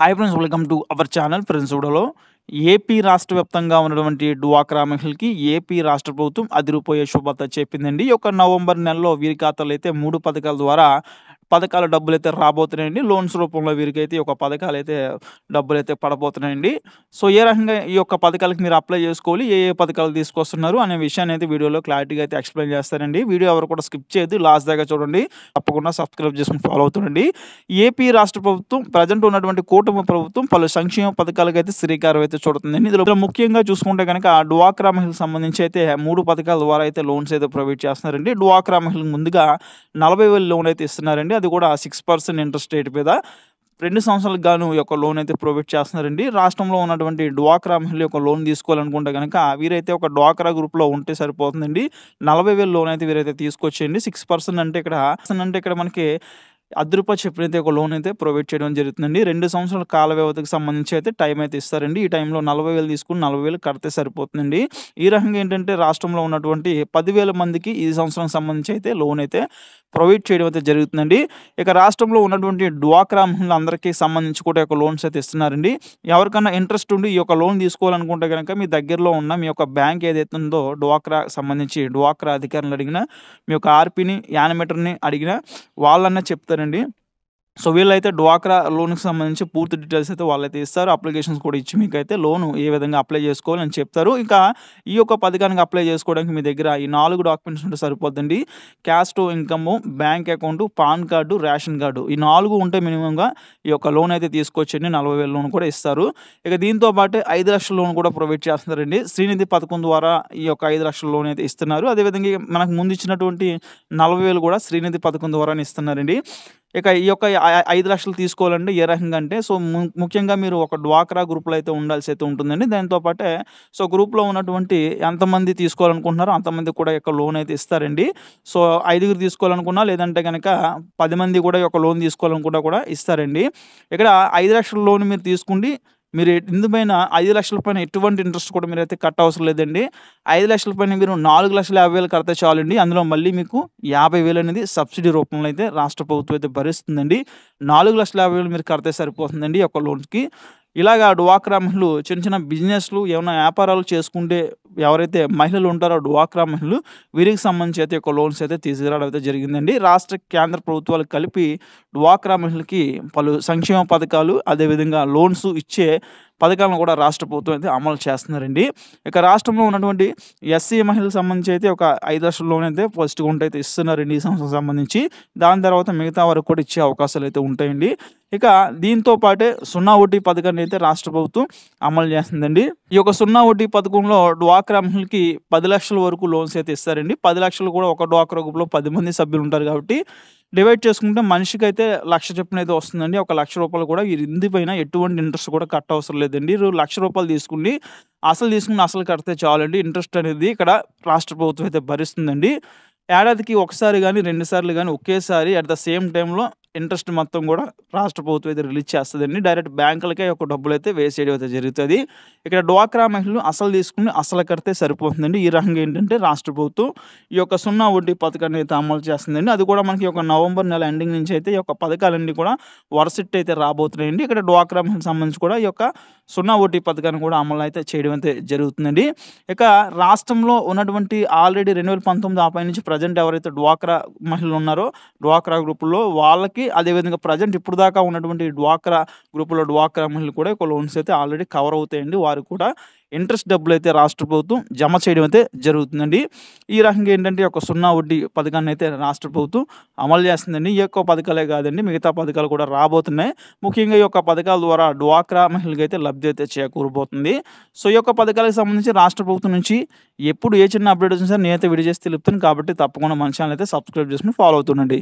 hi friends welcome to our channel friends కూడాలో AP రాష్ట్ర వ్యాప్తంగా ఉన్నటువంటి డ్వాక్రా మహిళకి ఏపీ రాష్ట్ర ప్రభుత్వం అదిరిపోయే శుభార్త చెప్పిందండి ఈ యొక్క నవంబర్ నెలలో వీరి ఖాతాలు అయితే మూడు పథకాల ద్వారా పథకాల డబ్బులు అయితే రాబోతున్నాయండి లోన్స్ రూపంలో వీరికైతే అయితే ఒక పథకాలు అయితే డబ్బులు అయితే పడబోతున్నాయండి సో ఏ రకంగా ఈ యొక్క పథకాలకు మీరు అప్లై చేసుకోవాలి ఏ ఏ పథకాలు తీసుకొస్తున్నారు అనే విషయాన్ని అయితే వీడియోలో క్లారిటీగా అయితే ఎక్స్ప్లెయిన్ చేస్తారండి వీడియో ఎవరు కూడా స్కిప్ చేయదు లాస్ట్ దాకా చూడండి తప్పకుండా సబ్స్క్రైబ్ చేసుకుని ఫాలో అవుతుండండి ఏపీ రాష్ట్ర ప్రభుత్వం ప్రజెంట్ ఉన్నటువంటి కూటమి ప్రభుత్వం పలు సంక్షేమ పథకాలకు అయితే శ్రీకారం అయితే చూడుతుందండి ఇందులో ముఖ్యంగా చూసుకుంటే కనుక డ్వాక్రా మహిళకు సంబంధించి అయితే మూడు పథకాల ద్వారా అయితే లోన్స్ అయితే ప్రొవైడ్ చేస్తున్నారండి డ్వాక్రా మహిళకు ముందుగా నలభై వేలు లోన్ అయితే ఇస్తున్నారండి అది కూడా సిక్స్ పర్సెంట్ ఇంట్రెస్ట్ రేట్ మీద రెండు సంవత్సరాలకు గాను యొక్క లోన్ అయితే ప్రొవైడ్ చేస్తున్నారండి రాష్ట్రంలో ఉన్నటువంటి డ్వాక్రా మహిళ యొక్క లోన్ తీసుకోవాలనుకుంటే కనుక వీరైతే ఒక డ్వాక్రా గ్రూప్లో ఉంటే సరిపోతుందండి నలభై వేలు లోన్ అయితే వీరైతే తీసుకొచ్చేయండి సిక్స్ పర్సెంట్ అంటే ఇక్కడ అంటే ఇక్కడ మనకి అర్ధ రూపాయలు చెప్పినైతే ఒక లోన్ అయితే ప్రొవైడ్ చేయడం జరుగుతుందండి రెండు సంవత్సరాల కాల వ్యవధికి సంబంధించి అయితే టైం అయితే ఇస్తారండి ఈ టైంలో నలభై వేలు తీసుకుని నలభై వేలు కడితే సరిపోతుందండి ఈ రకంగా ఏంటంటే రాష్ట్రంలో ఉన్నటువంటి పదివేల మందికి ఈ సంవత్సరం సంబంధించి అయితే లోన్ అయితే ప్రొవైడ్ చేయడం అయితే జరుగుతుందండి ఇక రాష్ట్రంలో ఉన్నటువంటి డ్వాక్రా అందరికీ సంబంధించి కూడా యొక్క లోన్స్ అయితే ఇస్తున్నారండి ఎవరికైనా ఇంట్రెస్ట్ ఉండి ఈ యొక్క లోన్ తీసుకోవాలనుకుంటే కనుక మీ దగ్గరలో ఉన్న మీ యొక్క బ్యాంక్ ఏదైతే ఉందో డ్వాక్రా సంబంధించి డ్వాక్రా అధికారులు అడిగినా మీ యొక్క ఆర్పీని యానిమేటర్ని అడిగినా వాళ్ళన్నా చెప్తారు చూసారండి సో వీళ్ళైతే డ్వాక్రా లోన్కి సంబంధించి పూర్తి డీటెయిల్స్ అయితే వాళ్ళైతే ఇస్తారు అప్లికేషన్స్ కూడా ఇచ్చి మీకు అయితే లోన్ ఏ విధంగా అప్లై చేసుకోవాలని చెప్తారు ఇంకా ఈ యొక్క పథకానికి అప్లై చేసుకోవడానికి మీ దగ్గర ఈ నాలుగు డాక్యుమెంట్స్ ఉంటే సరిపోద్దండి caste income bank account PAN card ration card ఈ నాలుగు ఉంటే మినిమంగా ఈ యొక్క లోన్ అయితే తీసుకొచ్చండి నలభై వేల లోన్ కూడా ఇస్తారు ఇక దీంతో పాటు ఐదు లక్షల లోన్ కూడా ప్రొవైడ్ చేస్తున్నారండి శ్రీనిధి పథకం ద్వారా ఈ యొక్క ఐదు లక్షల లోన్ అయితే ఇస్తున్నారు అదేవిధంగా మనకు ముందు ఇచ్చినటువంటి నలభై వేలు కూడా శ్రీనిధి పథకం ద్వారా ఇస్తున్నారండి ఇక ఈ యొక్క ఐదు లక్షలు తీసుకోవాలండి ఏ రకంగా అంటే సో ముఖ్యంగా మీరు ఒక డ్వాక్రా గ్రూప్లో అయితే ఉండాల్సి అయితే ఉంటుందండి దాంతోపాటే సో గ్రూప్లో ఉన్నటువంటి ఎంతమంది తీసుకోవాలనుకుంటున్నారో అంతమంది కూడా యొక్క లోన్ అయితే ఇస్తారండి సో ఐదుగురు తీసుకోవాలనుకున్నా లేదంటే కనుక పది మంది కూడా యొక్క లోన్ తీసుకోవాలనుకున్నా కూడా ఇస్తారండి ఇక్కడ ఐదు లక్షల లోన్ మీరు తీసుకుండి మీరు ఇందుమైన ఐదు లక్షల పైన ఎటువంటి ఇంట్రెస్ట్ కూడా మీరు అయితే కట్ట అవసరం లేదండి ఐదు లక్షల పైన మీరు నాలుగు లక్షల యాభై వేలు కడితే చాలండి అందులో మళ్ళీ మీకు యాభై వేలు అనేది సబ్సిడీ రూపంలో అయితే రాష్ట్ర ప్రభుత్వం అయితే భరిస్తుందండి నాలుగు లక్షల యాభై వేలు మీరు కడితే సరిపోతుందండి ఒక లోన్కి ఇలాగా డువాక్రా మహిళలు చిన్న చిన్న బిజినెస్లు ఏమైనా వ్యాపారాలు చేసుకుంటే ఎవరైతే మహిళలు ఉంటారో డువాక్రా మహిళలు వీరికి సంబంధించి అయితే ఒక లోన్స్ అయితే తీసుకురావడం అయితే జరిగిందండి రాష్ట్ర కేంద్ర ప్రభుత్వాలు కలిపి డువాక్రా మహిళలకి పలు సంక్షేమ పథకాలు అదేవిధంగా లోన్స్ ఇచ్చే పథకాలను కూడా రాష్ట్ర ప్రభుత్వం అయితే అమలు చేస్తున్నారండి ఇక రాష్ట్రంలో ఉన్నటువంటి ఎస్సీ మహిళలకు సంబంధించి అయితే ఒక ఐదు లక్షల లోన్ అయితే ఫస్ట్ గుంట అయితే ఇస్తున్నారండి ఈ సంవత్సరం సంబంధించి దాని తర్వాత మిగతా వరకు కూడా ఇచ్చే అవకాశాలు అయితే ఉంటాయండి ఇక దీంతో పాటే సున్నా వడ్డీ పథకాన్ని అయితే రాష్ట్ర ప్రభుత్వం అమలు చేస్తుందండి ఈ యొక్క సున్నా వడ్డీ పథకంలో డ్వాక్రా మహిళలకి పది లక్షల వరకు లోన్స్ అయితే ఇస్తారండి పది లక్షలు కూడా ఒక డ్వాక్రా గ్రూప్లో పది మంది సభ్యులు ఉంటారు కాబట్టి డివైడ్ చేసుకుంటే మనిషికి అయితే లక్ష చెప్పిన అయితే వస్తుందండి ఒక లక్ష రూపాయలు కూడా ఇందుపైన ఎటువంటి ఇంట్రెస్ట్ కూడా కట్ట అవసరం లేదండి లక్ష రూపాయలు తీసుకుని అసలు తీసుకుని అసలు కడితే చాలండి ఇంట్రెస్ట్ అనేది ఇక్కడ రాష్ట్ర ప్రభుత్వం అయితే భరిస్తుందండి ఏడాదికి ఒకసారి కానీ రెండుసార్లు కానీ ఒకేసారి అట్ ద సేమ్ టైంలో ఇంట్రెస్ట్ మొత్తం కూడా రాష్ట్ర ప్రభుత్వం అయితే రిలీజ్ చేస్తుందండి డైరెక్ట్ బ్యాంకులకే ఒక డబ్బులు అయితే వేసేయడం అయితే జరుగుతుంది ఇక్కడ డ్వాక్రా మహిళలు అసలు తీసుకుని అసలు కడితే సరిపోతుందండి ఈ రకంగా ఏంటంటే రాష్ట్ర ప్రభుత్వం ఈ యొక్క సున్నా వడ్డీ పథకాన్ని అయితే అమలు చేస్తుందండి అది కూడా మనకి ఒక నవంబర్ నెల ఎండింగ్ నుంచి అయితే ఈ యొక్క పథకాలన్నీ కూడా వరసెట్ అయితే రాబోతున్నాయండి ఇక్కడ డ్వాక్రా మహిళకు సంబంధించి కూడా ఈ యొక్క సున్నా వడ్డీ పథకాన్ని కూడా అమలు అయితే చేయడం అయితే జరుగుతుందండి ఇక రాష్ట్రంలో ఉన్నటువంటి ఆల్రెడీ రెండు వేల పంతొమ్మిది ఆపై నుంచి ప్రజెంట్ ఎవరైతే డ్వాక్రా మహిళలు ఉన్నారో డ్వాక్రా గ్రూపుల్లో వాళ్ళకి అదేవిధంగా ప్రజెంట్ ఇప్పుడు దాకా ఉన్నటువంటి డ్వాక్రా గ్రూపులో డ్వాక్రా మహిళలు కూడా ఒక లోన్స్ అయితే ఆల్రెడీ కవర్ అవుతాయండి వారు కూడా ఇంట్రెస్ట్ డబ్బులు అయితే రాష్ట్ర ప్రభుత్వం జమ చేయడం అయితే జరుగుతుందండి ఈ రకంగా ఏంటంటే ఒక సున్నా వడ్డీ పథకాన్ని అయితే రాష్ట్ర ప్రభుత్వం అమలు చేస్తుందండి ఈ యొక్క పథకాలే కాదండి మిగతా పథకాలు కూడా రాబోతున్నాయి ముఖ్యంగా ఈ యొక్క పథకాల ద్వారా డ్వాక్రా మహిళలకు అయితే లబ్ధి అయితే చేకూరబోతుంది సో ఈ యొక్క పథకాలకు సంబంధించి రాష్ట్ర ప్రభుత్వం నుంచి ఎప్పుడు ఏ చిన్న అప్డేట్ వచ్చినా సార్ నేనైతే విడి తెలుపుతాను కాబట్టి తప్పకుండా మన ఛానల్ అయితే సబ్స్క్రైబ్ చేసుకుని ఫాలో అవుతుండండి